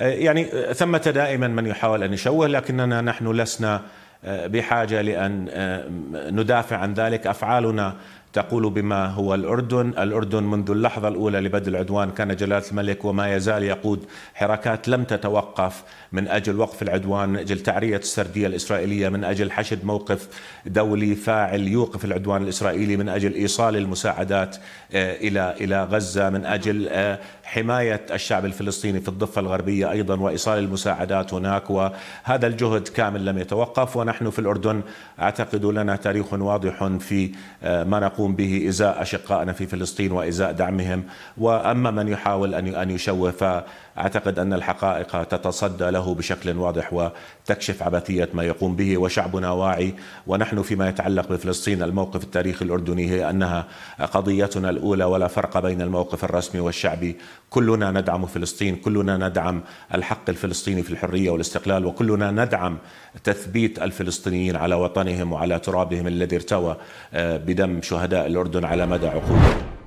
آه، يعني آه، ثمة دائما من يحاول أن يشوه لكننا نحن لسنا آه، بحاجة لأن ندافع عن ذلك أفعالنا تقول بما هو الأردن الأردن منذ اللحظة الأولى لبدء العدوان كان جلالة الملك وما يزال يقود حركات لم تتوقف من أجل وقف العدوان من أجل تعرية السردية الإسرائيلية من أجل حشد موقف دولي فاعل يوقف العدوان الإسرائيلي من أجل إيصال المساعدات آه، إلى إلى غزة من أجل آه، حماية الشعب الفلسطيني في الضفة الغربية أيضا وإيصال المساعدات هناك وهذا الجهد كامل لم يتوقف ونحن في الأردن أعتقد لنا تاريخ واضح في آه، ما نقول نقوم به إزاء أشقائنا في فلسطين وإزاء دعمهم وأما من يحاول أن يشوه أعتقد أن الحقائق تتصدى له بشكل واضح وتكشف عبثية ما يقوم به وشعبنا واعي ونحن فيما يتعلق بفلسطين الموقف التاريخي الأردني هي أنها قضيتنا الأولى ولا فرق بين الموقف الرسمي والشعبي كلنا ندعم فلسطين كلنا ندعم الحق الفلسطيني في الحرية والاستقلال وكلنا ندعم تثبيت الفلسطينيين على وطنهم وعلى ترابهم الذي ارتوى آه، بدم شهداء الأردن على مدى عقود